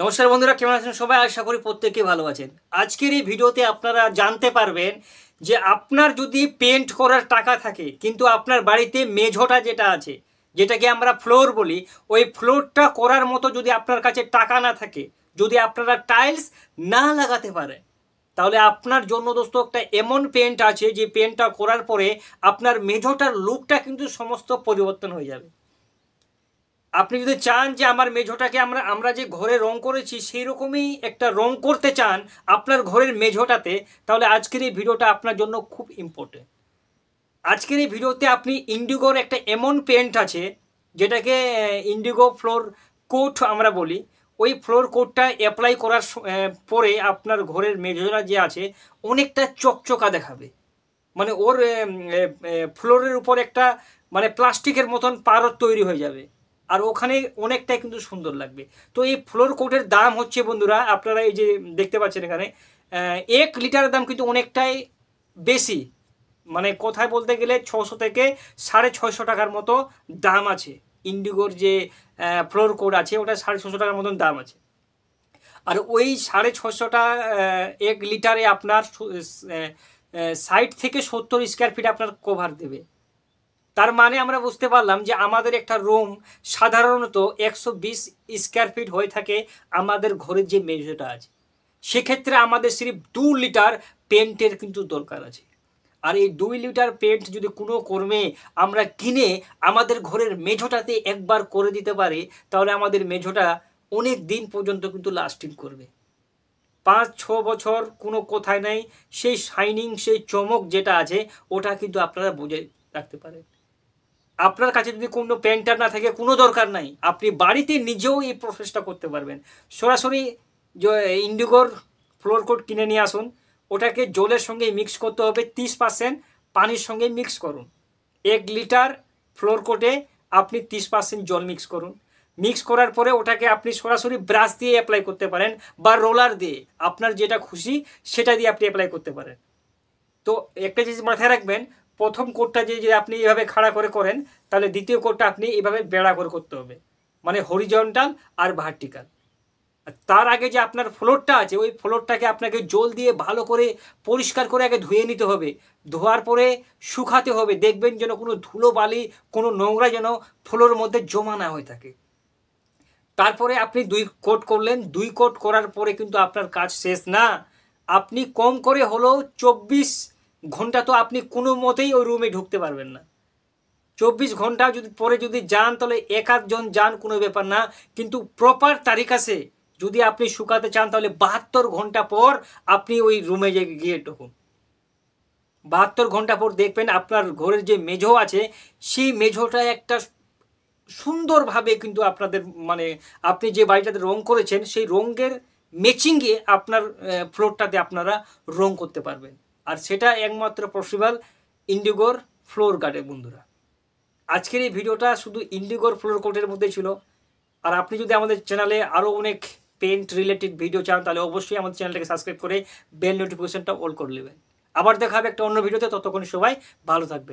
নমস্কার বন্ধুরা কেমন আছেন সবাই আশা করি প্রত্যেকেই ভালো আছেন আজকের এই ভিডিওতে আপনারা জানতে পারবেন যে আপনার যদি পেন্ট করার টাকা থাকে কিন্তু আপনার বাড়িতে মেঝোটা যেটা আছে যেটাকে আমরা ফ্লোর বলি ওই ফ্লোরটা করার মতো যদি আপনার কাছে টাকা না থাকে যদি আপনারা টাইলস না লাগাতে পারেন তাহলে আপনার জন্য দোস্ত একটা এমন পেন্ট আছে যে পেন্টটা করার পরে আপনার মেঝোটার লুকটা কিন্তু সমস্ত পরিবর্তন হয়ে যাবে আপনি যদি চান যে আমার মেঝোটাকে আমরা আমরা যে ঘরে রং করেছি সেই রকমই একটা রং করতে চান আপনার ঘরের মেঝোটাতে তাহলে আজকের এই ভিডিওটা আপনার জন্য খুব ইম্পর্টেন্ট আজকের এই ভিডিওতে আপনি ইন্ডিগোর একটা এমন পেন্ট আছে যেটাকে ইন্ডিগো ফ্লোর কোট আমরা বলি ওই ফ্লোর কোটটা অ্যাপ্লাই করার পরে আপনার ঘরের মেঝোটা যে আছে অনেকটা চকচকা দেখাবে মানে ওর ফ্লোরের উপর একটা মানে প্লাস্টিকের মতন পারদ তৈরি হয়ে যাবে আর ওখানে অনেকটাই কিন্তু সুন্দর লাগবে তো এই ফ্লোর কোটের দাম হচ্ছে বন্ধুরা আপনারা এই যে দেখতে পাচ্ছেন এখানে এক লিটারের দাম কিন্তু অনেকটাই বেশি মানে কথায় বলতে গেলে ছশো থেকে সাড়ে ছয়শো টাকার মতো দাম আছে ইন্ডিগোর যে ফ্লোর কোড আছে ওটা সাড়ে ছশো টাকার মতন দাম আছে আর ওই সাড়ে ছশোটা এক লিটারে আপনার ষাট থেকে সত্তর স্কোয়ার ফিট আপনার কভার দেবে তার মানে আমরা বুঝতে পারলাম যে আমাদের একটা রুম সাধারণত একশো বিশ স্কোয়ার ফিট হয়ে থাকে আমাদের ঘরের যে মেজোটা আছে সেক্ষেত্রে আমাদের সিরিফ দু লিটার পেন্টের কিন্তু দরকার আছে আর এই দুই লিটার পেন্ট যদি কোনো কর্মে আমরা কিনে আমাদের ঘরের মেঝোটাতে একবার করে দিতে পারি তাহলে আমাদের মেঝোটা অনেক দিন পর্যন্ত কিন্তু লাস্টিং করবে পাঁচ ছ বছর কোনো কোথায় নাই সেই শাইনিং সেই চমক যেটা আছে ওটা কিন্তু আপনারা বুঝে রাখতে পারেন আপনার কাছে যদি কোনো পেন্টার না থাকে কোনো দরকার নাই আপনি বাড়িতে নিজেও এই প্রসেসটা করতে পারবেন সরাসরি ইন্ডিগোর ফ্লোর কোট কিনে নিয়ে আসুন ওটাকে জলের সঙ্গে মিক্স করতে হবে তিরিশ পার্সেন্ট পানির সঙ্গে মিক্স করুন এক লিটার ফ্লোর কোটে আপনি তিরিশ পার্সেন্ট জল মিক্স করুন মিক্স করার পরে ওটাকে আপনি সরাসরি ব্রাশ দিয়ে অ্যাপ্লাই করতে পারেন বা রোলার দিয়ে আপনার যেটা খুশি সেটা দিয়ে আপনি অ্যাপ্লাই করতে পারেন তো একটা জিনিস মাথায় রাখবেন প্রথম কোটটা যে যদি আপনি এইভাবে খাড়া করে করেন তাহলে দ্বিতীয় কোটটা আপনি এইভাবে বেড়া করে করতে হবে মানে হরিজন্টাল আর ভার্টিক্যাল তার আগে যে আপনার ফ্লোরটা আছে ওই ফ্লোরটাকে আপনাকে জল দিয়ে ভালো করে পরিষ্কার করে আগে ধুয়ে নিতে হবে ধোয়ার পরে শুকাতে হবে দেখবেন যেন কোনো ধুলো বালি কোনো নোংরা যেন ফ্লোর মধ্যে জমা না হয়ে থাকে তারপরে আপনি দুই কোট করলেন দুই কোট করার পরে কিন্তু আপনার কাজ শেষ না আপনি কম করে হলেও চব্বিশ ঘন্টা তো আপনি কোনো মতেই ওই রুমে ঢুকতে পারবেন না চব্বিশ ঘন্টা যদি পরে যদি যান তাহলে এক আধজন যান কোনো ব্যাপার না কিন্তু প্রপার তারিখ আছে যদি আপনি শুকাতে চান তাহলে বাহাত্তর ঘন্টা পর আপনি ওই রুমে গিয়ে ঢুকুন বাহাত্তর ঘন্টা পর দেখবেন আপনার ঘরের যে মেঝো আছে সেই মেঝোটা একটা সুন্দরভাবে কিন্তু আপনাদের মানে আপনি যে বাড়িটাতে রং করেছেন সেই রঙের ম্যাচিংয়ে আপনার ফ্লোরটাতে আপনারা রং করতে পারবেন আর সেটা একমাত্র পসিবল ইন্ডিগোর ফ্লোর কাটে বন্ধুরা আজকের এই ভিডিওটা শুধু ইন্ডিগোর ফ্লোর কোটের মধ্যে ছিল আর আপনি যদি আমাদের চ্যানেলে আরও অনেক পেন্ট রিলেটেড ভিডিও চান তাহলে অবশ্যই আমাদের চ্যানেলটাকে সাবস্ক্রাইব করে বেল নোটিফিকেশনটা অল করে নেবেন আবার দেখা হবে একটা অন্য ভিডিওতে ততক্ষণ সবাই ভালো থাকবে